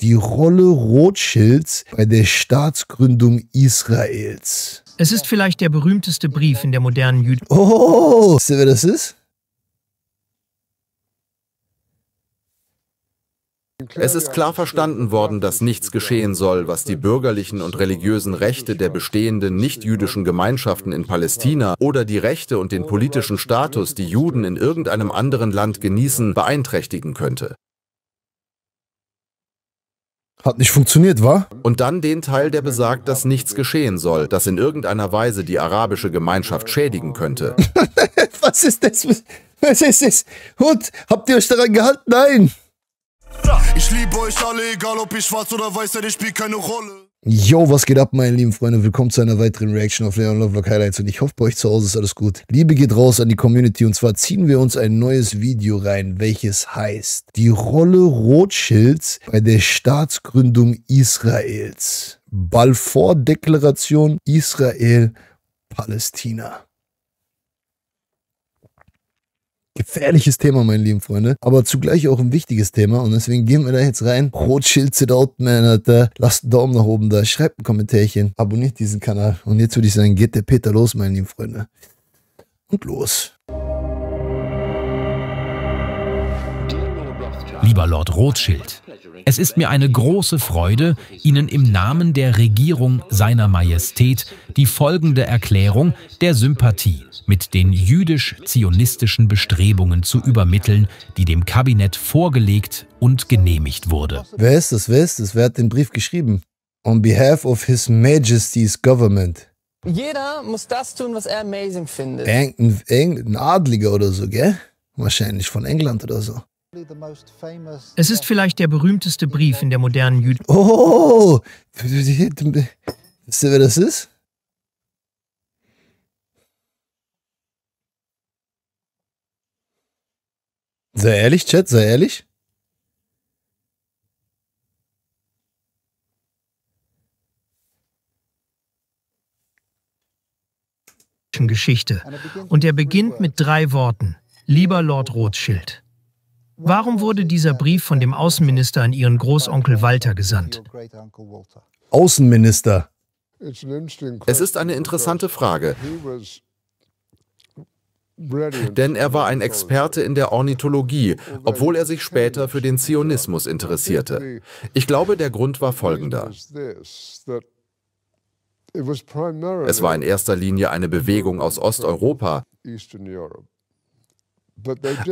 die Rolle Rothschilds bei der Staatsgründung Israels. Es ist vielleicht der berühmteste Brief in der modernen Jüdischen. Oh, wisst ihr, wer das ist? Es ist klar verstanden worden, dass nichts geschehen soll, was die bürgerlichen und religiösen Rechte der bestehenden nichtjüdischen Gemeinschaften in Palästina oder die Rechte und den politischen Status, die Juden in irgendeinem anderen Land genießen, beeinträchtigen könnte. Hat nicht funktioniert, wa? Und dann den Teil, der besagt, dass nichts geschehen soll, das in irgendeiner Weise die arabische Gemeinschaft schädigen könnte. Was ist das? Was ist das? Und habt ihr euch daran gehalten? Nein. Ich liebe euch alle, egal ob ich schwarz oder weiß, denn ich spielt keine Rolle. Yo, was geht ab, meine lieben Freunde? Willkommen zu einer weiteren Reaction auf Leon Lovelock Highlights und ich hoffe, bei euch zu Hause ist alles gut. Liebe geht raus an die Community und zwar ziehen wir uns ein neues Video rein, welches heißt Die Rolle Rothschilds bei der Staatsgründung Israels. Balfour-Deklaration Israel-Palästina. Gefährliches Thema, meine lieben Freunde, aber zugleich auch ein wichtiges Thema und deswegen gehen wir da jetzt rein. Rothschild sit out, man, Alter. Lasst einen Daumen nach oben da, schreibt ein Kommentarchen, abonniert diesen Kanal und jetzt würde ich sagen, geht der Peter los, meine lieben Freunde. Und los. Lieber Lord Rothschild, es ist mir eine große Freude, Ihnen im Namen der Regierung seiner Majestät die folgende Erklärung der Sympathie mit den jüdisch-zionistischen Bestrebungen zu übermitteln, die dem Kabinett vorgelegt und genehmigt wurde. Wer ist das? Wer ist das? Wer hat den Brief geschrieben? On behalf of His Majesty's Government. Jeder muss das tun, was er amazing findet. Irgendein, irgendein Adliger oder so, gell? Wahrscheinlich von England oder so. Es ist vielleicht der berühmteste Brief in der modernen Jüdischen. Oh! Wisst ihr, wer das ist? Sei ehrlich, Chat, sei ehrlich. Geschichte. Und er beginnt mit drei Worten. Lieber Lord Rothschild. Warum wurde dieser Brief von dem Außenminister an Ihren Großonkel Walter gesandt? Außenminister. Es ist eine interessante Frage. Denn er war ein Experte in der Ornithologie, obwohl er sich später für den Zionismus interessierte. Ich glaube, der Grund war folgender. Es war in erster Linie eine Bewegung aus Osteuropa,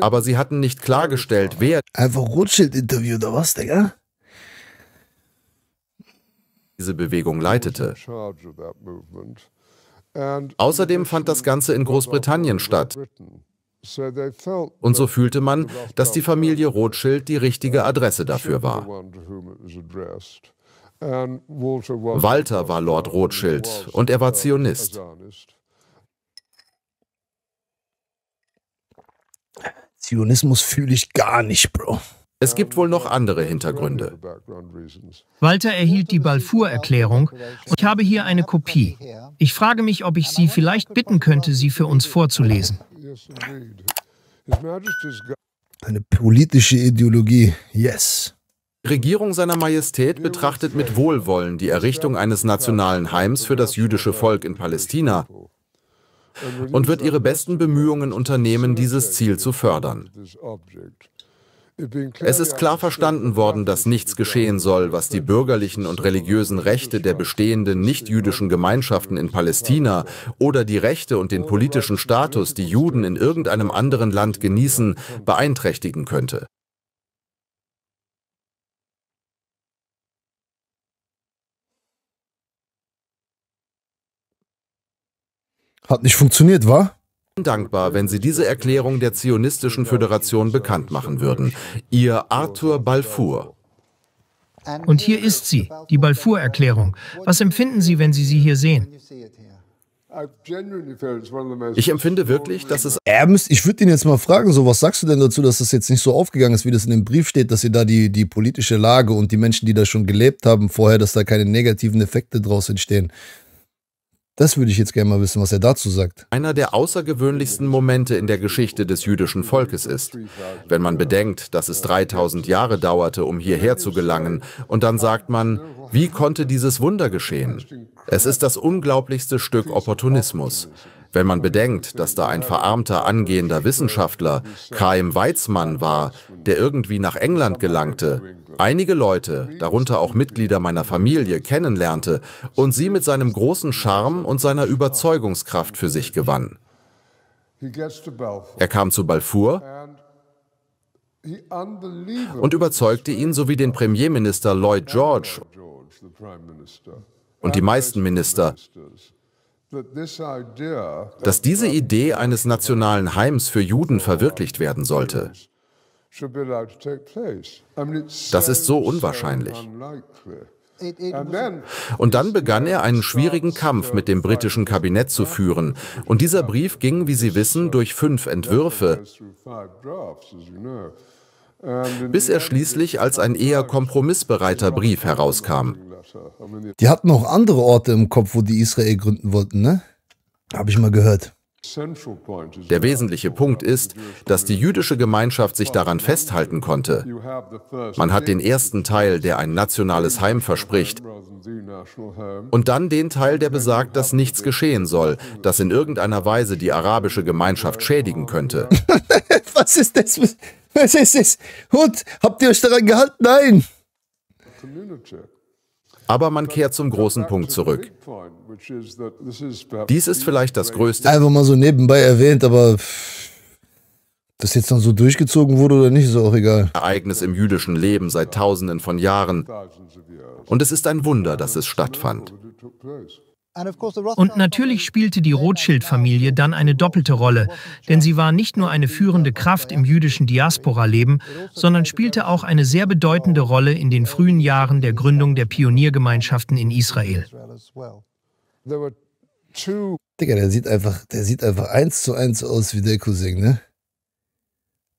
aber sie hatten nicht klargestellt, wer. Einfach Rothschild-Interview oder was, Digga? Diese Bewegung leitete. Außerdem fand das Ganze in Großbritannien also statt. Und so fühlte man, dass die Familie Rothschild die richtige Adresse dafür war. Walter war Lord Rothschild und er war Zionist. Zionismus fühle ich gar nicht, Bro. Es gibt wohl noch andere Hintergründe. Walter erhielt die Balfour-Erklärung und ich habe hier eine Kopie. Ich frage mich, ob ich Sie vielleicht bitten könnte, sie für uns vorzulesen. Eine politische Ideologie, yes. Regierung seiner Majestät betrachtet mit Wohlwollen die Errichtung eines nationalen Heims für das jüdische Volk in Palästina und wird ihre besten Bemühungen unternehmen, dieses Ziel zu fördern. Es ist klar verstanden worden, dass nichts geschehen soll, was die bürgerlichen und religiösen Rechte der bestehenden nichtjüdischen Gemeinschaften in Palästina oder die Rechte und den politischen Status, die Juden in irgendeinem anderen Land genießen, beeinträchtigen könnte. Hat nicht funktioniert, wa? dankbar, wenn Sie diese Erklärung der Zionistischen Föderation bekannt machen würden. Ihr Arthur Balfour. Und hier ist sie, die Balfour-Erklärung. Was empfinden Sie, wenn Sie sie hier sehen? Ich empfinde wirklich, dass es... Erms, ich würde ihn jetzt mal fragen, so was sagst du denn dazu, dass das jetzt nicht so aufgegangen ist, wie das in dem Brief steht, dass ihr da die, die politische Lage und die Menschen, die da schon gelebt haben vorher, dass da keine negativen Effekte draus entstehen. Das würde ich jetzt gerne mal wissen, was er dazu sagt. Einer der außergewöhnlichsten Momente in der Geschichte des jüdischen Volkes ist. Wenn man bedenkt, dass es 3000 Jahre dauerte, um hierher zu gelangen, und dann sagt man, wie konnte dieses Wunder geschehen? Es ist das unglaublichste Stück Opportunismus. Wenn man bedenkt, dass da ein verarmter angehender Wissenschaftler, Chaim Weizmann, war, der irgendwie nach England gelangte, einige Leute, darunter auch Mitglieder meiner Familie, kennenlernte und sie mit seinem großen Charme und seiner Überzeugungskraft für sich gewann. Er kam zu Balfour und überzeugte ihn sowie den Premierminister Lloyd George und die meisten Minister dass diese Idee eines nationalen Heims für Juden verwirklicht werden sollte. Das ist so unwahrscheinlich. Und dann begann er einen schwierigen Kampf mit dem britischen Kabinett zu führen. Und dieser Brief ging, wie Sie wissen, durch fünf Entwürfe. Ähm, bis er schließlich als ein eher kompromissbereiter Brief herauskam. Die hatten auch andere Orte im Kopf, wo die Israel gründen wollten, ne? Habe ich mal gehört. Der wesentliche Punkt ist, dass die jüdische Gemeinschaft sich daran festhalten konnte. Man hat den ersten Teil, der ein nationales Heim verspricht, und dann den Teil, der besagt, dass nichts geschehen soll, das in irgendeiner Weise die arabische Gemeinschaft schädigen könnte. Was ist das? Es ist, es. Hut, habt ihr euch daran gehalten? Nein. Aber man kehrt zum großen Punkt zurück. Dies ist vielleicht das größte. Einfach mal so nebenbei erwähnt, aber dass jetzt noch so durchgezogen wurde oder nicht, ist auch egal. Ereignis im jüdischen Leben seit Tausenden von Jahren. Und es ist ein Wunder, dass es stattfand. Und natürlich spielte die Rothschild-Familie dann eine doppelte Rolle, denn sie war nicht nur eine führende Kraft im jüdischen Diaspora-Leben, sondern spielte auch eine sehr bedeutende Rolle in den frühen Jahren der Gründung der Pioniergemeinschaften in Israel. Digga, der sieht einfach, der sieht einfach eins zu eins aus wie der Cousin, ne?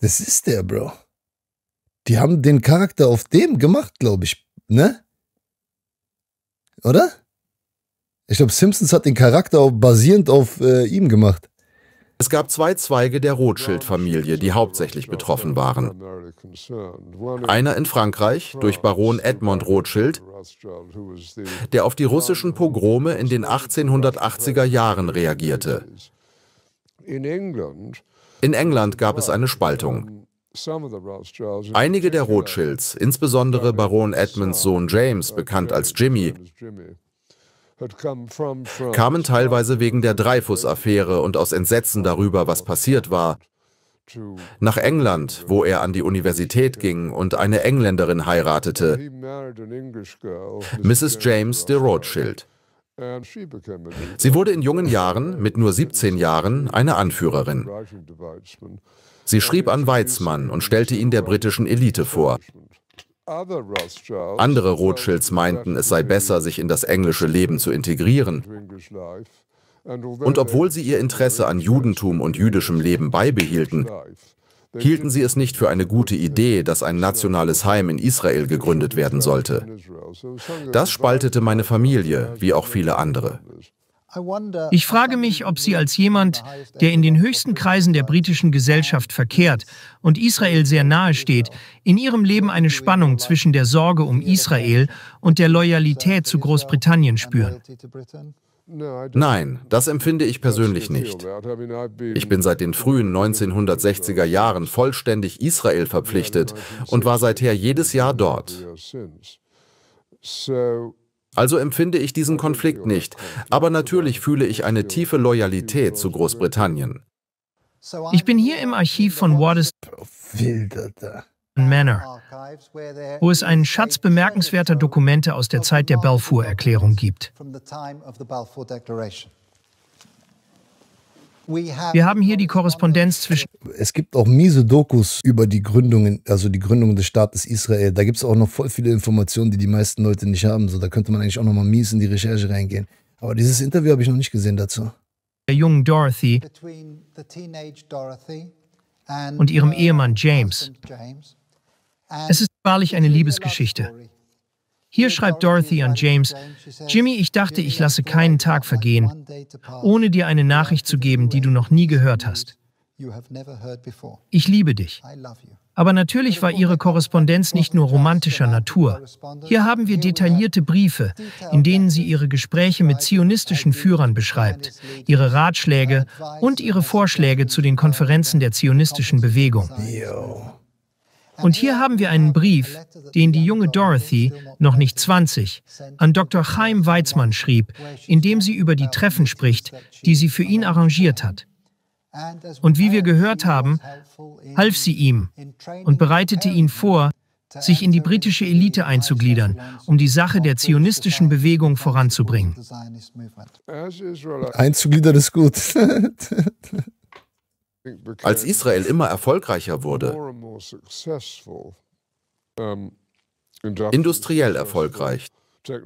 Das ist der, Bro. Die haben den Charakter auf dem gemacht, glaube ich, ne? Oder? Ich glaube, Simpsons hat den Charakter basierend auf äh, ihm gemacht. Es gab zwei Zweige der Rothschild-Familie, die hauptsächlich betroffen waren. Einer in Frankreich durch Baron Edmond Rothschild, der auf die russischen Pogrome in den 1880er Jahren reagierte. In England gab es eine Spaltung. Einige der Rothschilds, insbesondere Baron Edmonds Sohn James, bekannt als Jimmy, kamen teilweise wegen der Dreyfus-Affäre und aus Entsetzen darüber, was passiert war, nach England, wo er an die Universität ging und eine Engländerin heiratete, Mrs. James de Rothschild. Sie wurde in jungen Jahren, mit nur 17 Jahren, eine Anführerin. Sie schrieb an Weizmann und stellte ihn der britischen Elite vor. Andere Rothschilds meinten, es sei besser, sich in das englische Leben zu integrieren. Und obwohl sie ihr Interesse an Judentum und jüdischem Leben beibehielten, hielten sie es nicht für eine gute Idee, dass ein nationales Heim in Israel gegründet werden sollte. Das spaltete meine Familie, wie auch viele andere. Ich frage mich, ob sie als jemand, der in den höchsten Kreisen der britischen Gesellschaft verkehrt und Israel sehr nahe steht, in ihrem Leben eine Spannung zwischen der Sorge um Israel und der Loyalität zu Großbritannien spüren. Nein, das empfinde ich persönlich nicht. Ich bin seit den frühen 1960er Jahren vollständig Israel verpflichtet und war seither jedes Jahr dort. Also empfinde ich diesen Konflikt nicht. Aber natürlich fühle ich eine tiefe Loyalität zu Großbritannien. Ich bin hier im Archiv von Waters Manor, wo es einen Schatz bemerkenswerter Dokumente aus der Zeit der Balfour-Erklärung gibt. Wir haben hier die Korrespondenz zwischen. Es gibt auch miese Dokus über die Gründungen, also die Gründung des Staates Israel. Da gibt es auch noch voll viele Informationen, die die meisten Leute nicht haben. So, da könnte man eigentlich auch noch mal mies in die Recherche reingehen. Aber dieses Interview habe ich noch nicht gesehen dazu. Der jungen Dorothy und ihrem Ehemann James. Es ist wahrlich eine Liebesgeschichte. Hier schreibt Dorothy an James, Jimmy, ich dachte, ich lasse keinen Tag vergehen, ohne dir eine Nachricht zu geben, die du noch nie gehört hast. Ich liebe dich. Aber natürlich war ihre Korrespondenz nicht nur romantischer Natur. Hier haben wir detaillierte Briefe, in denen sie ihre Gespräche mit zionistischen Führern beschreibt, ihre Ratschläge und ihre Vorschläge zu den Konferenzen der zionistischen Bewegung. Yo. Und hier haben wir einen Brief, den die junge Dorothy, noch nicht 20, an Dr. Chaim Weizmann schrieb, in dem sie über die Treffen spricht, die sie für ihn arrangiert hat. Und wie wir gehört haben, half sie ihm und bereitete ihn vor, sich in die britische Elite einzugliedern, um die Sache der zionistischen Bewegung voranzubringen. Einzugliedern ist gut. Als Israel immer erfolgreicher wurde, industriell erfolgreich,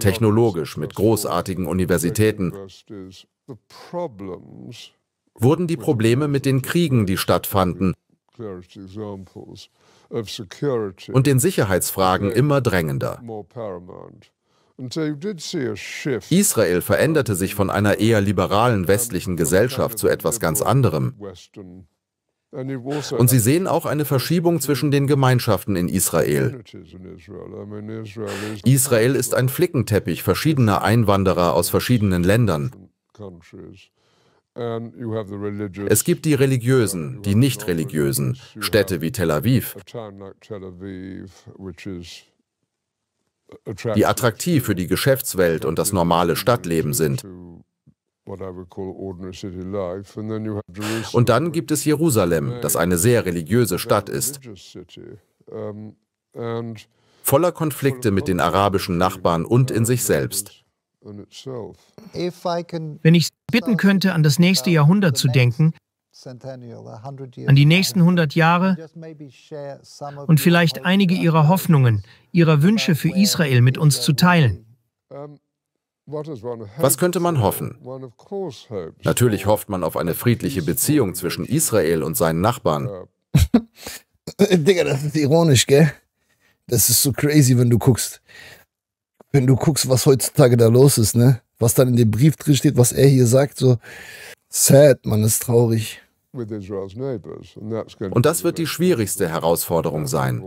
technologisch mit großartigen Universitäten, wurden die Probleme mit den Kriegen, die stattfanden, und den Sicherheitsfragen immer drängender. Israel veränderte sich von einer eher liberalen westlichen Gesellschaft zu etwas ganz anderem. Also Und Sie sehen auch eine Verschiebung zwischen den Gemeinschaften in Israel. Israel ist ein Flickenteppich verschiedener Einwanderer aus verschiedenen Ländern. Es gibt die Religiösen, die Nicht-Religiösen, Städte wie Tel Aviv die attraktiv für die Geschäftswelt und das normale Stadtleben sind. Und dann gibt es Jerusalem, das eine sehr religiöse Stadt ist, voller Konflikte mit den arabischen Nachbarn und in sich selbst. Wenn ich bitten könnte, an das nächste Jahrhundert zu denken, an die nächsten 100 Jahre und vielleicht einige ihrer Hoffnungen, ihrer Wünsche für Israel mit uns zu teilen. Was könnte man hoffen? Natürlich hofft man auf eine friedliche Beziehung zwischen Israel und seinen Nachbarn. Uh, Digga, das ist ironisch, gell? Das ist so crazy, wenn du guckst. Wenn du guckst, was heutzutage da los ist, ne? Was dann in dem Brief drin steht, was er hier sagt, so sad, man ist traurig. Und das wird die schwierigste Herausforderung sein.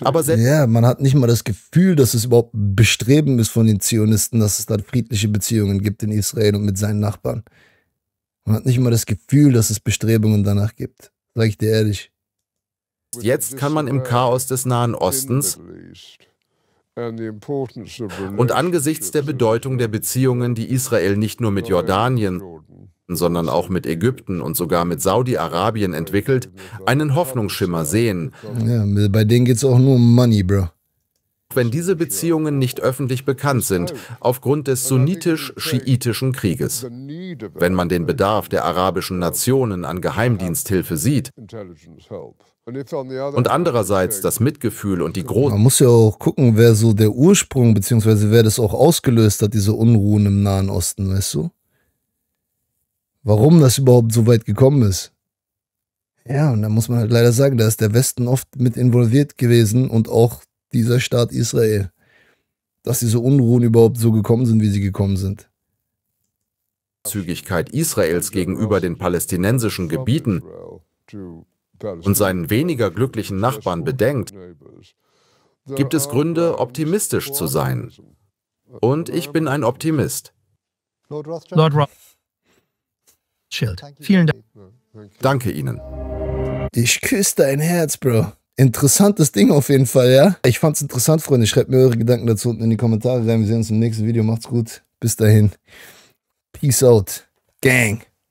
Aber ja, man hat nicht mal das Gefühl, dass es überhaupt Bestreben ist von den Zionisten, dass es da friedliche Beziehungen gibt in Israel und mit seinen Nachbarn. Man hat nicht mal das Gefühl, dass es Bestrebungen danach gibt. Sag ich dir ehrlich. Jetzt kann man im Chaos des Nahen Ostens und angesichts der Bedeutung der Beziehungen, die Israel nicht nur mit Jordanien, sondern auch mit Ägypten und sogar mit Saudi-Arabien entwickelt, einen Hoffnungsschimmer sehen. Ja, bei denen geht es auch nur um Money, Bro wenn diese Beziehungen nicht öffentlich bekannt sind, aufgrund des sunnitisch-schiitischen Krieges. Wenn man den Bedarf der arabischen Nationen an Geheimdiensthilfe sieht, und andererseits das Mitgefühl und die großen. Man muss ja auch gucken, wer so der Ursprung, beziehungsweise wer das auch ausgelöst hat, diese Unruhen im Nahen Osten, weißt du? Warum das überhaupt so weit gekommen ist. Ja, und da muss man halt leider sagen, da ist der Westen oft mit involviert gewesen und auch dieser Staat Israel, dass diese Unruhen überhaupt so gekommen sind, wie sie gekommen sind. Zügigkeit Israels gegenüber den palästinensischen Gebieten und seinen weniger glücklichen Nachbarn bedenkt, gibt es Gründe, optimistisch zu sein. Und ich bin ein Optimist. Lord Rothschild, vielen Dank. Danke Ihnen. Ich küsse dein Herz, Bro. Interessantes Ding auf jeden Fall, ja. Ich fand's interessant, Freunde. Schreibt mir eure Gedanken dazu unten in die Kommentare rein. Wir sehen uns im nächsten Video. Macht's gut. Bis dahin. Peace out. Gang.